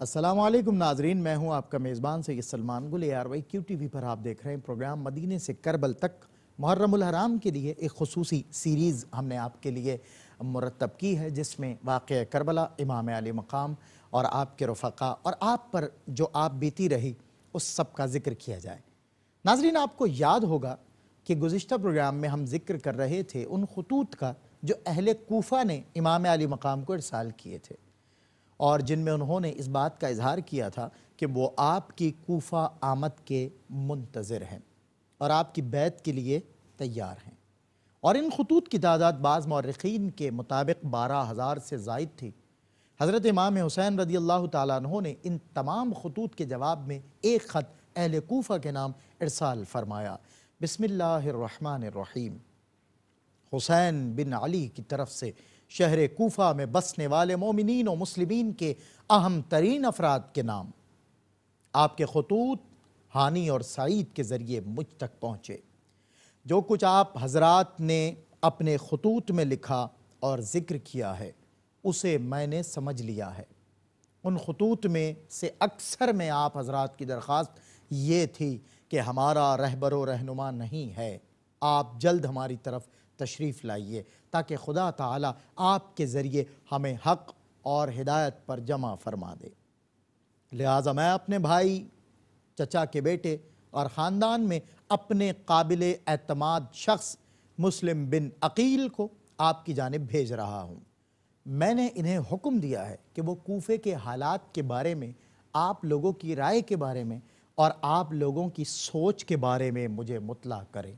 असलम नाजरीन मैं हूं आपका मेज़बान Syed Salman Gul A R Y Q T V पर आप देख रहे हैं प्रोग्राम मदीने से करबल तक मुहर्रम के लिए एक खसूस सीरीज़ हमने आपके लिए मुरतब की है जिसमें वाक़ करबला इमाम अली मकाम और आपके रफ़ा और आप पर जो आप बीती रही उस सब का ज़िक्र किया जाए नाजरीन आपको याद होगा कि गुज्त प्रोग्राम में हम जिक्र कर रहे थे उन खतूत का जो अहल कोफ़ा ने इमाम अली मकाम को इरसाल किए थे और जिनमें उन्होंने इस बात का इजहार किया था कि वो आपकी कोफा आमद के मुंतज़र हैं और आपकी बैत के लिए तैयार हैं और इन खतूत की तादाद बाज़ मौरखीन के मुताबिक बारह हज़ार से जायद थी हज़रत इमाम हुसैन रदी अल्लाह तहों ने इन तमाम खतूत के जवाब में एक ख़त अहल कोफा के नाम इरसाल फरमाया बसमिल्लर हुसैन बिन अली की तरफ से शहर कोफा में बसने वाले मोमिन व मुसलिमीन के अहम तरीन अफराद के नाम आपके खतूत हानि और सईद के ज़रिए मुझ तक पहुँचे जो कुछ आप हजरात ने अपने खतूत में लिखा और ज़िक्र किया है उसे मैंने समझ लिया है उन खतूत में से अक्सर में आप हजरात की दरख्वास्त ये थी कि हमारा रहबर रहनुमा नहीं है आप जल्द हमारी तरफ तशरीफ़ लाइए ताकि खुदा ताला आपके ज़रिए हमें हक़ और हिदायत पर जमा फरमा दे लिहाजा मैं अपने भाई चचा के बेटे और ख़ानदान में अपने काबिल अतमाद शख्स मुस्लिम बिन अकील को आपकी जानब भेज रहा हूँ मैंने इन्हें हुक्म दिया है कि वो कोफे के हालात के बारे में आप लोगों की राय के बारे में और आप लोगों की सोच के बारे में मुझे मुतला करें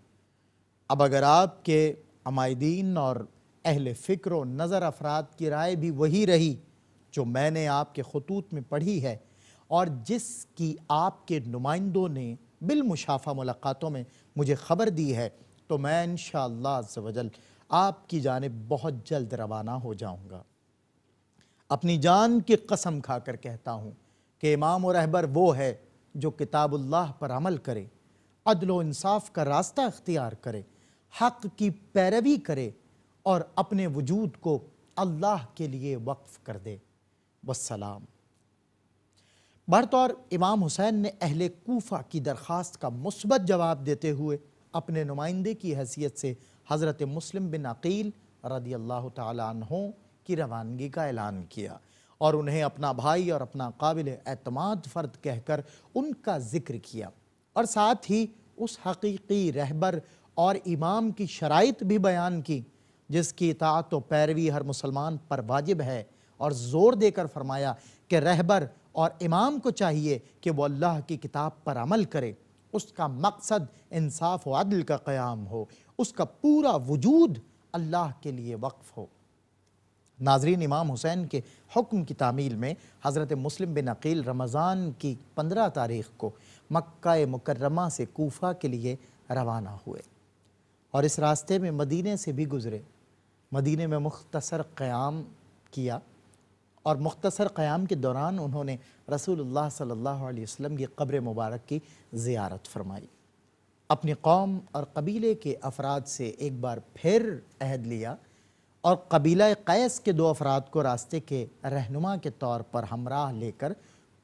अब अगर आपके अमायदीन और अहल फ़िक्र नज़र अफराद की राय भी वही रही जो मैंने आपके खतूत में पढ़ी है और जिसकी आपके नुमाइंदों ने बिलमुशाफा मुलाकातों में मुझे ख़बर दी है तो मैं इन शजल आपकी जानब बहुत जल्द रवाना हो जाऊँगा अपनी जान की कसम खाकर कहता हूँ कि इमाम और रहबर वो है जो किताबुल्लाह पर अमल करे अदलो इंसाफ का रास्ता अख्तियार करे हक की पैरवी करे और अपने वजूद को अल्लाह के लिए वक्फ कर दे वसलाम और इमाम हुसैन ने अहल कोफ़ा की दरख्वास्त का मुस्बत जवाब देते हुए अपने नुमाइंदे की हैसियत से हज़रत मुस्लिम बिन अकील रदी अल्लाह तहों की रवानगी का ऐलान किया और उन्हें अपना भाई और अपना काबिल अतमाद फ़र्द कहकर उनका ज़िक्र किया और साथ ही उस हकीकी रहबर और इमाम की शराइत भी बयान की जिसकी इतात व तो पैरवी हर मुसलमान पर वाजिब है और ज़ोर देकर फरमाया कि रहबर और इमाम को चाहिए कि वह अल्लाह की किताब पर अमल करे उसका मकसद इंसाफ व अदल का क़्याम हो उसका पूरा वजूद अल्लाह के लिए वक्फ हो नाजरीन इमाम हुसैन के हुक्म की तामील में हज़रत मुस्लिम बिन अकील रमज़ान की पंद्रह तारीख को मक्का मुकरमा से कोफा के लिए रवाना हुए और इस रास्ते में मदीने से भी गुज़रे मदीने में मुख्तसर क़्याम किया और मुख्तसर क़्याम के दौरान उन्होंने रसूलुल्लाह सल्लल्लाहु अलैहि वसल्लम की कब्र मुबारक की ज़ियारत फरमाई अपनी कौम और कबीले के अफराद से एक बार फिर अहद लिया और कबीला कैस के दो अफराद को रास्ते के रहनुमा के तौर पर हमराह लेकर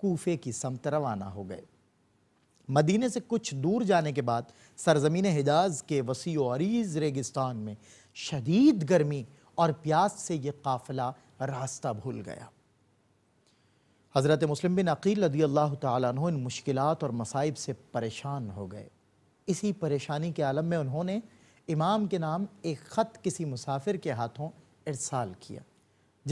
कोफ़े की समत रवाना हो गए मदीने से कुछ दूर जाने के बाद सरजमीन हिजाज के वसी अरीज रेगिस्तान में शदीद गर्मी और प्यास से ये काफिला रास्ता भूल गया हज़रत मुस्लिम बिन अकील रदी अल्लाह तु इन मुश्किल और मसाइब से परेशान हो गए इसी परेशानी के आलम में उन्होंने इमाम के नाम एक ख़त किसी मुसाफिर के हाथों इरसाल किया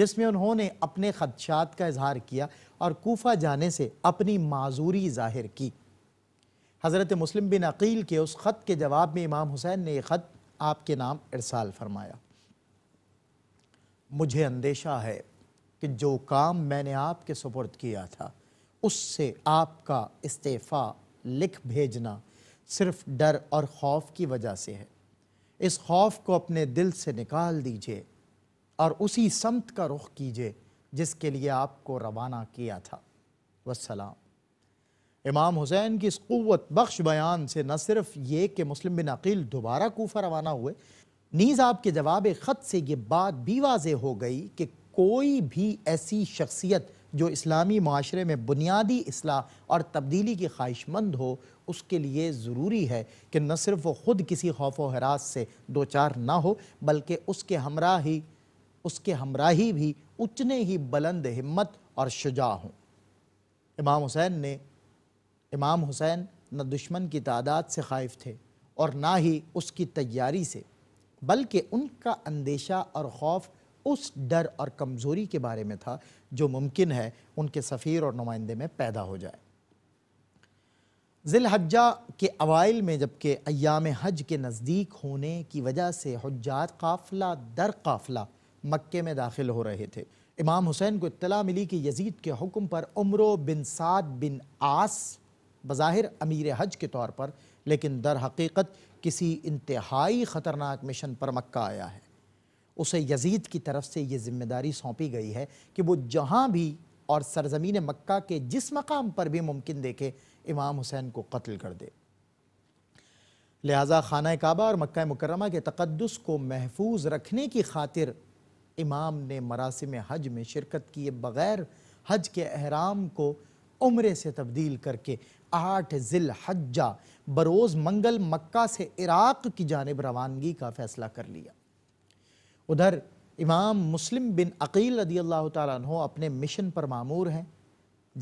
जिसमें उन्होंने अपने खदशात का इजहार किया और कोफा जाने से अपनी माजूरी जाहिर की हज़रत मुस्लिम बिन अकील के उस ख़त के जवाब में इमाम हुसैन ने यह ख़त आपके नाम इरसाल फरमाया मुझे अंदेशा है कि जो काम मैंने आपके सुपुर्द किया था उससे आपका इस्तीफ़ा लिख भेजना सिर्फ डर और खौफ की वजह से है इस खौफ को अपने दिल से निकाल दीजिए और उसी समत का रुख कीजिए जिसके लिए आपको रवाना किया था वसलाम इमाम हुसैन की इस क़वत बख्श बयान से न सिर्फ ये कि मुस्लिम बिन अकील दोबारा कोफा रवाना हुए नीज़ आपके जवाब ख़त से ये बात भी वाज हो गई कि कोई भी ऐसी शख्सियत जो इस्लामी माशरे में बुनियादी असलाह और तब्दीली की ख्वाहिशमंद हो उसके लिए ज़रूरी है कि न सिर्फ वो ख़ुद किसी खौफ व हरास से दो चार ना हो बल्कि उसके हमरा ही उसके हमरा ही भी उतने ही बुलंद हिम्मत और शुजा हों इमाम हुसैन ने इमाम हुसैन न दुश्मन की तादाद से खाइफ थे और ना ही उसकी तैयारी से बल्कि उनका अंदेशा और खौफ उस डर और कमज़ोरी के बारे में था जो मुमकिन है उनके सफ़ीर और नुमाइंदे में पैदा हो जाए जिलहजा के अवाइल में जबकि अयाम हज के नज़दीक होने की वजह से हजात काफिला दर काफिला मक्के में दाखिल हो रहे थे इमाम हुसैन को इतला मिली कि यजीद के हुक्म पर उम्र बिन साद बिन आस बज़ाहिर अमीर हज के तौर पर लेकिन दर हकीकत किसी इंतहाई ख़तरनाक मिशन पर मक्का आया है उसे यजीद की तरफ से ये जिम्मेदारी सौंपी गई है कि वो जहाँ भी और सरजमीन मक्का के जिस मकाम पर भी मुमकिन देखे इमाम हुसैन को कत्ल कर दे लिहाजा खाना काबा और मक्का मुकरमा के तकदस को महफूज रखने की खातिर इमाम ने मरासम हज में शिरकत किए बग़ैर हज के अहराम को उम्र से तब्दील करके आठ जिल हज्जा बरोज़ मंगल मक्का से इराक़ की जानब रवानगी का फ़ैसला कर लिया उधर इमाम मुस्लिम बिन अकील रदी अल्लाह तु अपने मिशन पर मामूर हैं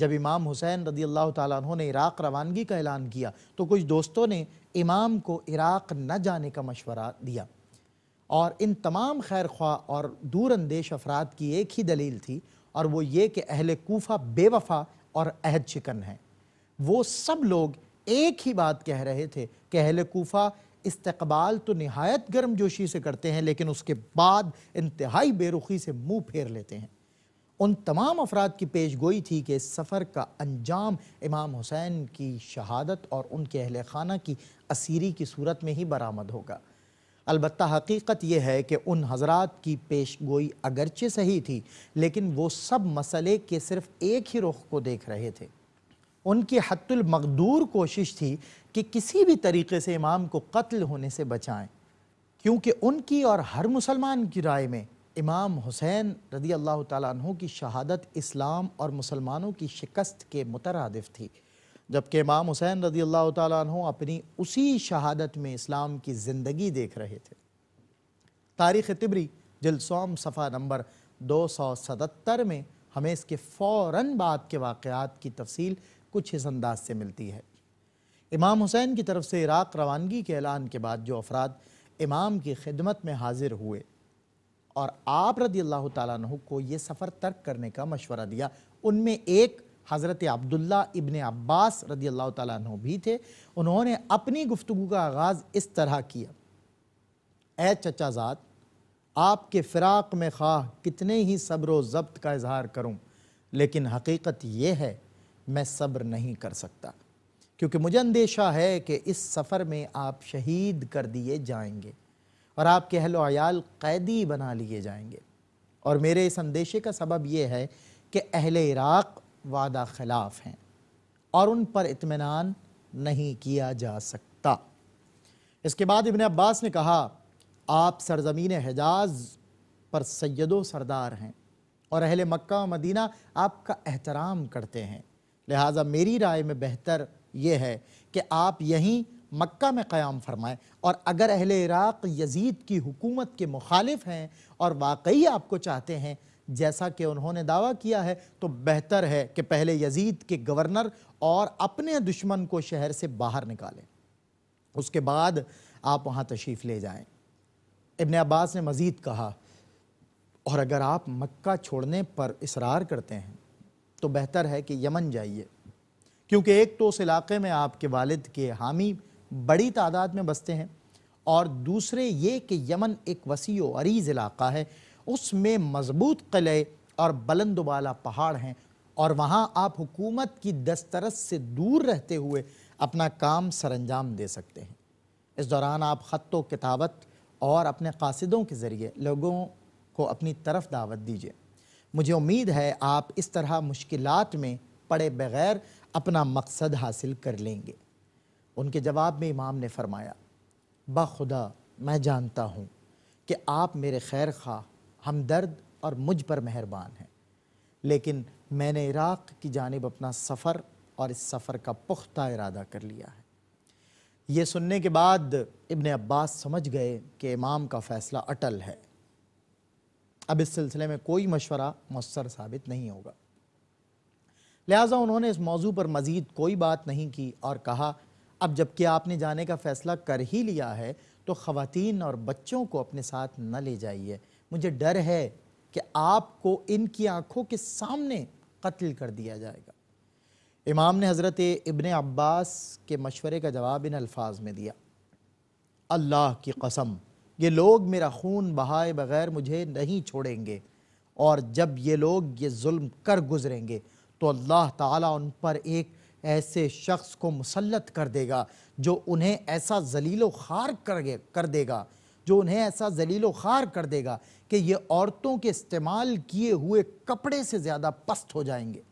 जब इमाम हुसैन रदी अल्लाह तु ने इराक़ रवानगी का ऐलान किया तो कुछ दोस्तों ने इमाम को इराक़ न जाने का मशवरा दिया और इन तमाम खैर ख्वा और दूरंदेश अफराद की एक ही दलील थी और वो ये कि अहल कोफ़ा बेवफा और अहद शिकन है वो सब लोग एक ही बात कह रहे थे कि अहल कोफ़ा इस्तबाल तो नहायत गर्म जोशी से करते हैं लेकिन उसके बाद इंतहाई बेरुखी से मुंह फेर लेते हैं उन तमाम अफराद की पेश गोई थी कि इस सफ़र का अंजाम इमाम हुसैन की शहादत और उनके अहल खाना की असीरी की सूरत में ही बरामद होगा अलबत् हकीकत यह है कि उन हजरात की पेश गोई अगरचे सही थी लेकिन वो सब मसले के सिर्फ एक ही रुख को देख रहे थे उनकी हतुलमकदूर कोशिश थी कि किसी भी तरीके से इमाम को कत्ल होने से बचाएं क्योंकि उनकी और हर मुसलमान की राय में इमाम हुसैन रदी अल्लाह तु की शहादत इस्लाम और मुसलमानों की शिकस्त के मुतरद थी जबकि इमाम हुसैन रदी अल्लाह तु अपनी उसी शहादत में इस्लाम की ज़िंदगी देख रहे थे तारीख़ तिबरी जिलसोम सफ़ा नंबर दो सौ सतहत्तर में हमें इसके फ़ौर बाद के वाक़ात की तफसील कुछ इस अंदाज से मिलती है इमाम हुसैन की तरफ से इराक़ रवानगी के ऐलान के बाद जो अफराद इमाम की खिदमत में हाजिर हुए और आप रदी अल्लाह तु को ये सफ़र तर्क करने का मशवरा दिया उनमें एक हज़रत अब्दुल्ला इबन अब्बास रदी अल्लाह तु भी थे उन्होंने अपनी गुफ्तु का आगाज़ इस तरह किया ए चचाजाद आपके फ़िराक में खा कितने ही सब्र ज़ब्त का इजहार करूँ लेकिन हकीकत यह है मैं सब्र नहीं कर सकता क्योंकि मुझे अंदेशा है कि इस सफ़र में आप शहीद कर दिए जाएंगे और आपके अहलोयाल कैदी बना लिए जाएंगे और मेरे इस अंदेशे का सबब यह है कि अहल इराक़ वादा खिलाफ हैं और उन पर इतमान नहीं किया जा सकता इसके बाद इबन अब्बास ने कहा आप सरजमीन हिजाज पर सैदो सरदार हैं और अहल मक्का मदीना आपका एहतराम करते हैं लिहाजा मेरी राय में बेहतर यह है कि आप यहीं मक्का में क़्याम फरमाएं और अगर अहल इराक़ यजीद की हुकूमत के मुखालिफ हैं और वाकई आपको चाहते हैं जैसा कि उन्होंने दावा किया है तो बेहतर है कि पहले यजीद के गवर्नर और अपने दुश्मन को शहर से बाहर निकालें उसके बाद आप वहाँ तशरीफ़ ले जाएं। इबन अब्बास ने मज़ीद कहा और अगर आप मक्का छोड़ने पर इसरार करते हैं तो बेहतर है कि यमन जाइए क्योंकि एक तो उस इलाके में आपके वालिद के हामी बड़ी तादाद में बसते हैं और दूसरे ये कि यमन एक वसी व अरीज़ इलाका है उसमें मजबूत किले और बुलंदबाला पहाड़ हैं और वहाँ आप हुकूमत की दस्तरस से दूर रहते हुए अपना काम सरंजाम दे सकते हैं इस दौरान आप ख़त किताबत और अपने कासदों के ज़रिए लोगों को अपनी तरफ दावत दीजिए मुझे उम्मीद है आप इस तरह मुश्किल में पड़े बगैर अपना मकसद हासिल कर लेंगे उनके जवाब में इमाम ने फरमाया बखुदा मैं जानता हूँ कि आप मेरे खैर खा हमदर्द और मुझ पर मेहरबान हैं लेकिन मैंने इराक़ की जानब अपना सफ़र और इस सफ़र का पुख्ता इरादा कर लिया है ये सुनने के बाद इबन अब्बास समझ गए कि इमाम का फ़ैसला अटल है अब इस सिलसिले में कोई मशवरा मौसर साबित नहीं होगा लिहाजा उन्होंने इस मौजू पर मज़ीद कोई बात नहीं की और कहा अब जबकि आपने जाने का फ़ैसला कर ही लिया है तो ख़वान और बच्चों को अपने साथ न ले जाइए मुझे डर है कि आपको इनकी आंखों के सामने कत्ल कर दिया जाएगा इमाम ने हज़रत इबन अब्बास के मशवरे का जवाब इन अल्फाज में दिया अल्लाह की कसम ये लोग मेरा खून बहाए बगैर मुझे नहीं छोड़ेंगे और जब ये लोग ये जुल्म कर गुजरेंगे तो अल्लाह ताला उन पर एक ऐसे शख्स को मुसलत कर देगा जो उन्हें ऐसा जलीलो खार कर, कर देगा जो उन्हें ऐसा जलीलो खार कर देगा कि ये औरतों के इस्तेमाल किए हुए कपड़े से ज़्यादा पस्त हो जाएंगे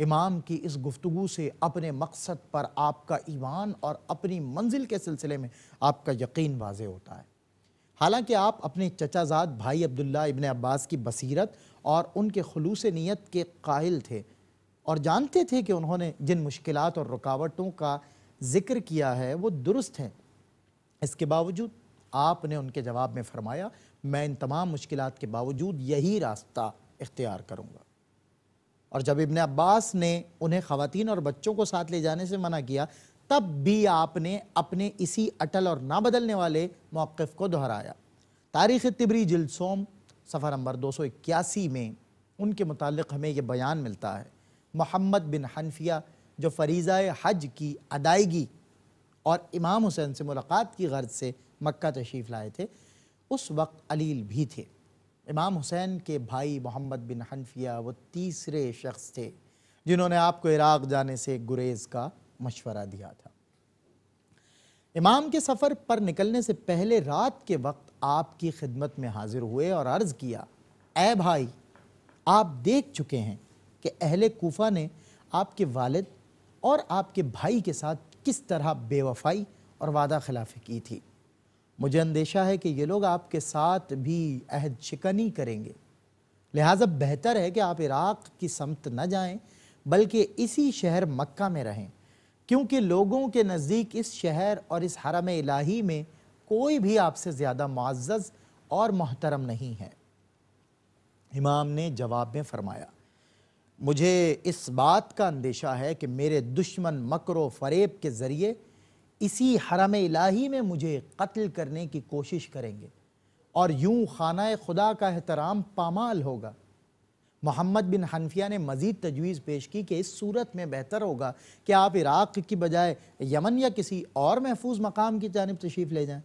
इमाम की इस गुफ्तु से अपने मकसद पर आपका ईमान और अपनी मंजिल के सिलसिले में आपका यकीन वाज होता है हालांकि आप अपने चचाजाद भाई अब्दुल्ला इबन अब्बास की बसीरत और उनके खलूस नीयत के कायल थे और जानते थे कि उन्होंने जिन मुश्किल और रुकावटों का जिक्र किया है वो दुरुस्त हैं इसके बावजूद आपने उनके जवाब में फरमाया मैं इन तमाम मुश्किल के बावजूद यही रास्ता इख्तियार करूँगा और जब इबन अब्बास ने उन्हें खातन और बच्चों को साथ ले जाने से मना किया तब भी आपने अपने इसी अटल और ना बदलने वाले मौक़ को दोहराया तारीख़ तिबरी जिलसोम सफ़र नंबर दो सौ इक्यासी में उनके मुतक़ हमें यह बयान मिलता है मोहम्मद बिन हनफिया जो फरीज़ा हज की अदायगी और इमाम हुसैन से मुलाकात की गर्ज से मक्का तशरीफ़ लाए थे उस वक्त अलील भी थे इमाम हुसैन के भाई मोहम्मद बिन हनफिया वो तीसरे शख्स थे जिन्होंने आपको इराक़ जाने से गुरेज़ का मशवरा दिया था इमाम के सफ़र पर निकलने से पहले रात के वक्त आपकी खिदमत में हाजिर हुए और अर्ज़ किया ए भाई आप देख चुके हैं कि अहले कोफा ने आपके वालिद और आपके भाई के साथ किस तरह बेवफाई और वादा खिलाफी की थी मुझे अंदेशा है कि ये लोग आपके साथ भी अहद शिकनी करेंगे लिहाजा बेहतर है कि आप इराक़ की समत न जाएं बल्कि इसी शहर मक्का में रहें क्योंकि लोगों के नज़दीक इस शहर और इस हरम इलाही में कोई भी आपसे ज़्यादा मुआज़ और मोहतरम नहीं है इमाम ने जवाब में फरमाया मुझे इस बात का अंदेशा है कि मेरे दुश्मन मकर व फरेब के ज़रिए इसी हरम इलाही में मुझे कत्ल करने की कोशिश करेंगे और यूं खाना खुदा का एहतराम पामाल होगा मोहम्मद बिन हनफिया ने मज़ीद तजवीज़ पेश की कि इस सूरत में बेहतर होगा कि आप इराक़ की बजाय यमन या किसी और महफूज मकाम की जानब तशीफ ले जाएं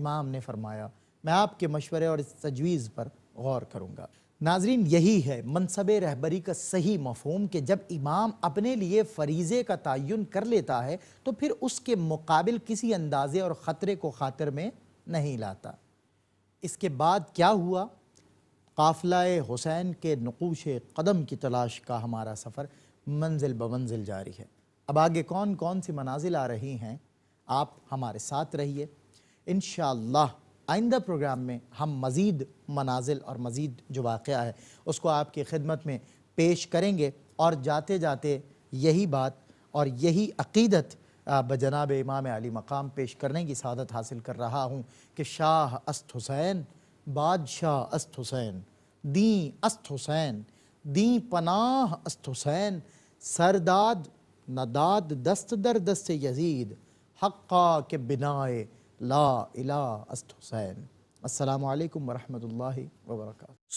इमाम ने फरमाया मैं आपके मशवरे और इस तजवीज़ पर गौर करूँगा नाजरीन यही है मनसब रहबरी का सही मफहम कि जब इमाम अपने लिए फरीज़े का तयन कर लेता है तो फिर उसके मुकाबिल किसी अंदाजे और ख़तरे को खातर में नहीं लाता इसके बाद क्या हुआ काफिला हुसैन के नकूश कदम की तलाश का हमारा सफ़र मंजिल ब मंजिल जारी है अब आगे कौन कौन सी मनाजिल आ रही हैं आप हमारे साथ रहिए इन आइंदा प्रोग्राम में हम मज़ीद मनाजिल और मज़ीद जो वाक़ है उसको आपकी खिदमत में पेश करेंगे और जाते जाते यही बात और यही अकीदत बजनाब इमाम अली मकाम पेश करने की सादत हासिल कर रहा हूँ कि शाह अस्त हुसैन बादशाह अस्त हुसैन दी अस्त हुसैन दी पनाह अस्त हुसैन सरदाद नदाद दस्त दर दस्त यजीद हक्का के बिनाए لا إله أست السلام عليكم ورحمة الله وبركاته